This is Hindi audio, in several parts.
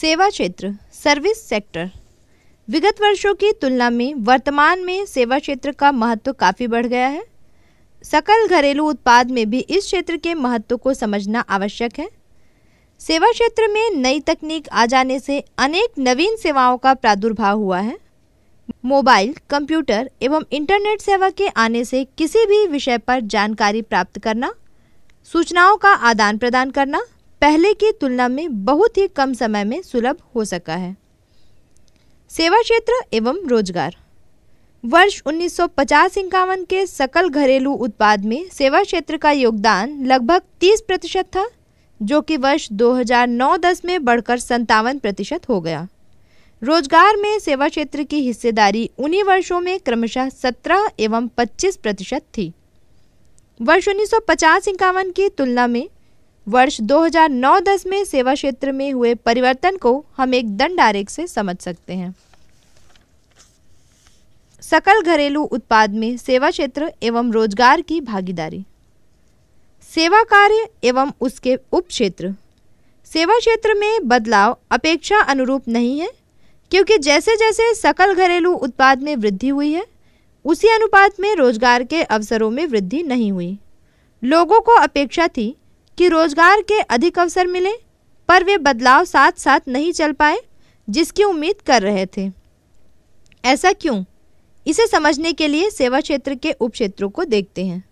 सेवा क्षेत्र सर्विस सेक्टर विगत वर्षों की तुलना में वर्तमान में सेवा क्षेत्र का महत्व काफ़ी बढ़ गया है सकल घरेलू उत्पाद में भी इस क्षेत्र के महत्व को समझना आवश्यक है सेवा क्षेत्र में नई तकनीक आ जाने से अनेक नवीन सेवाओं का प्रादुर्भाव हुआ है मोबाइल कंप्यूटर एवं इंटरनेट सेवा के आने से किसी भी विषय पर जानकारी प्राप्त करना सूचनाओं का आदान प्रदान करना पहले की तुलना में बहुत ही कम समय में सुलभ हो सका है सेवा क्षेत्र एवं रोजगार वर्ष उन्नीस सौ के सकल घरेलू उत्पाद में सेवा क्षेत्र का योगदान लगभग 30 प्रतिशत था जो कि वर्ष 2009-10 में बढ़कर संतावन प्रतिशत हो गया रोजगार में सेवा क्षेत्र की हिस्सेदारी उन्हीं वर्षों में क्रमशः 17 एवं 25 प्रतिशत थी वर्ष उन्नीस सौ की तुलना में वर्ष 2009-10 में सेवा क्षेत्र में हुए परिवर्तन को हम एक दंड आरेख से समझ सकते हैं सकल घरेलू उत्पाद में सेवा क्षेत्र एवं रोजगार की भागीदारी सेवा कार्य एवं उसके उप क्षेत्र सेवा क्षेत्र में बदलाव अपेक्षा अनुरूप नहीं है क्योंकि जैसे जैसे सकल घरेलू उत्पाद में वृद्धि हुई है उसी अनुपात में रोजगार के अवसरों में वृद्धि नहीं हुई लोगों को अपेक्षा थी कि रोजगार के अधिक अवसर मिले पर वे बदलाव साथ साथ नहीं चल पाए जिसकी उम्मीद कर रहे थे ऐसा क्यों इसे समझने के लिए सेवा क्षेत्र के उप क्षेत्रों को देखते हैं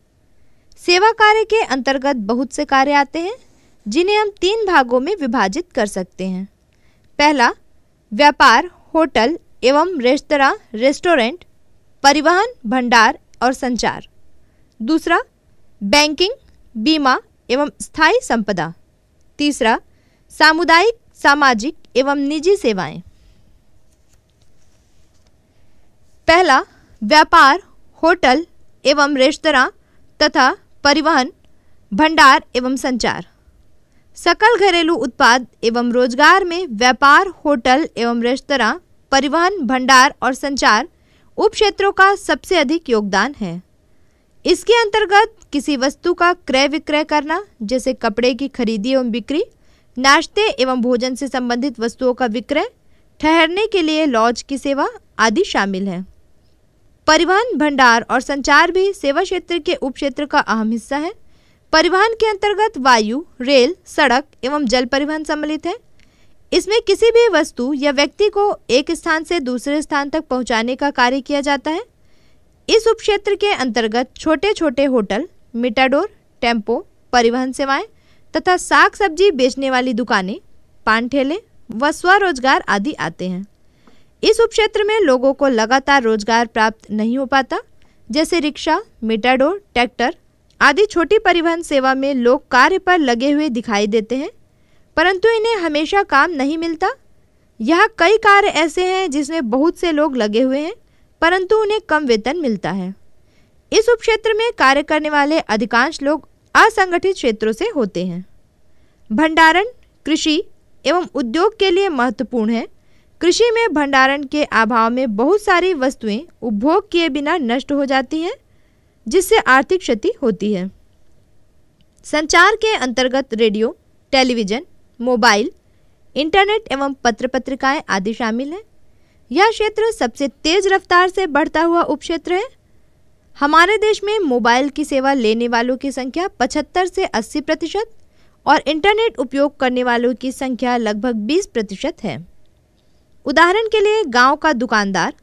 सेवा कार्य के अंतर्गत बहुत से कार्य आते हैं जिन्हें हम तीन भागों में विभाजित कर सकते हैं पहला व्यापार होटल एवं रेस्तरा रेस्टोरेंट परिवहन भंडार और संचार दूसरा बैंकिंग बीमा एवं स्थायी संपदा तीसरा सामुदायिक सामाजिक एवं निजी सेवाएं पहला व्यापार होटल एवं रेस्तरा तथा परिवहन भंडार एवं संचार सकल घरेलू उत्पाद एवं रोजगार में व्यापार होटल एवं रेस्तरा परिवहन भंडार और संचार उप क्षेत्रों का सबसे अधिक योगदान है इसके अंतर्गत किसी वस्तु का क्रय विक्रय करना जैसे कपड़े की खरीदी एवं बिक्री नाश्ते एवं भोजन से संबंधित वस्तुओं का विक्रय ठहरने के लिए लॉज की सेवा आदि शामिल है परिवहन भंडार और संचार भी सेवा क्षेत्र के उपक्षेत्र का अहम हिस्सा है परिवहन के अंतर्गत वायु रेल सड़क एवं जल परिवहन सम्मिलित है इसमें किसी भी वस्तु या व्यक्ति को एक स्थान से दूसरे स्थान तक पहुंचाने का कार्य किया जाता है इस उपक्षेत्र के अंतर्गत छोटे छोटे होटल मिटाडोर टेम्पो परिवहन सेवाएं तथा साग सब्जी बेचने वाली दुकानें पान ठेले व स्वरोजगार आदि आते हैं इस उपक्षेत्र में लोगों को लगातार रोजगार प्राप्त नहीं हो पाता जैसे रिक्शा मिटाडोर ट्रैक्टर आदि छोटी परिवहन सेवा में लोग कार्य पर लगे हुए दिखाई देते हैं परंतु इन्हें हमेशा काम नहीं मिलता यह कई कार्य ऐसे हैं जिसमें बहुत से लोग लगे हुए हैं परंतु उन्हें कम वेतन मिलता है इस उपक्षेत्र में कार्य करने वाले अधिकांश लोग असंगठित क्षेत्रों से होते हैं भंडारण कृषि एवं उद्योग के लिए महत्वपूर्ण है कृषि में भंडारण के अभाव में बहुत सारी वस्तुएं उपभोग किए बिना नष्ट हो जाती हैं जिससे आर्थिक क्षति होती है संचार के अंतर्गत रेडियो टेलीविज़न मोबाइल इंटरनेट एवं पत्र पत्रिकाएँ आदि शामिल हैं यह क्षेत्र सबसे तेज रफ्तार से बढ़ता हुआ उपक्षेत्र है हमारे देश में मोबाइल की सेवा लेने वालों की संख्या 75 से 80 प्रतिशत और इंटरनेट उपयोग करने वालों की संख्या लगभग 20 प्रतिशत है उदाहरण के लिए गांव का दुकानदार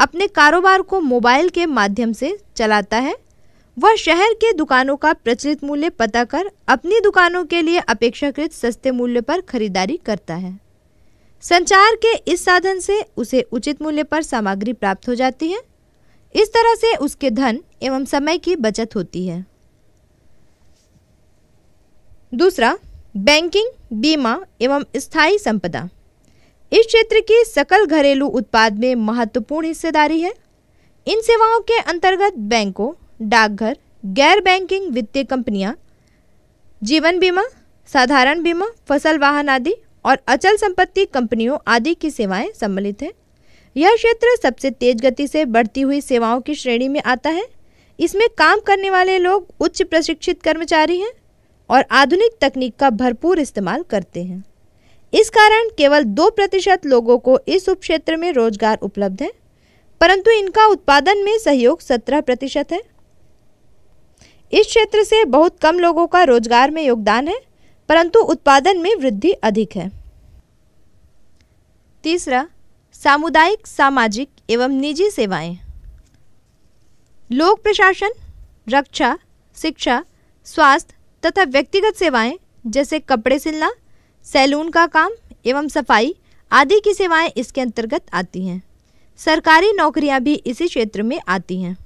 अपने कारोबार को मोबाइल के माध्यम से चलाता है वह शहर के दुकानों का प्रचलित मूल्य पता कर अपनी दुकानों के लिए अपेक्षाकृत सस्ते मूल्य पर खरीदारी करता है संचार के इस साधन से उसे उचित मूल्य पर सामग्री प्राप्त हो जाती है इस तरह से उसके धन एवं समय की बचत होती है दूसरा बैंकिंग बीमा एवं स्थायी संपदा इस क्षेत्र की सकल घरेलू उत्पाद में महत्वपूर्ण हिस्सेदारी है इन सेवाओं के अंतर्गत बैंकों डाकघर गैर बैंकिंग वित्तीय कंपनियां, जीवन बीमा साधारण बीमा फसल वाहन आदि और अचल संपत्ति कंपनियों आदि की सेवाएं सम्मिलित हैं यह क्षेत्र सबसे तेज गति से बढ़ती हुई सेवाओं की श्रेणी में आता है इसमें काम करने वाले लोग उच्च प्रशिक्षित कर्मचारी हैं और आधुनिक तकनीक का भरपूर इस्तेमाल करते हैं इस कारण केवल दो प्रतिशत लोगों को इस उपक्षेत्र में रोजगार उपलब्ध है परंतु इनका उत्पादन में सहयोग सत्रह प्रतिशत है इस क्षेत्र से बहुत कम लोगों का रोजगार में योगदान है परंतु उत्पादन में वृद्धि अधिक है तीसरा सामुदायिक सामाजिक एवं निजी सेवाएं लोक प्रशासन रक्षा शिक्षा स्वास्थ्य तथा व्यक्तिगत सेवाएं जैसे कपड़े सिलना सैलून का काम एवं सफाई आदि की सेवाएं इसके अंतर्गत आती हैं सरकारी नौकरियां भी इसी क्षेत्र में आती हैं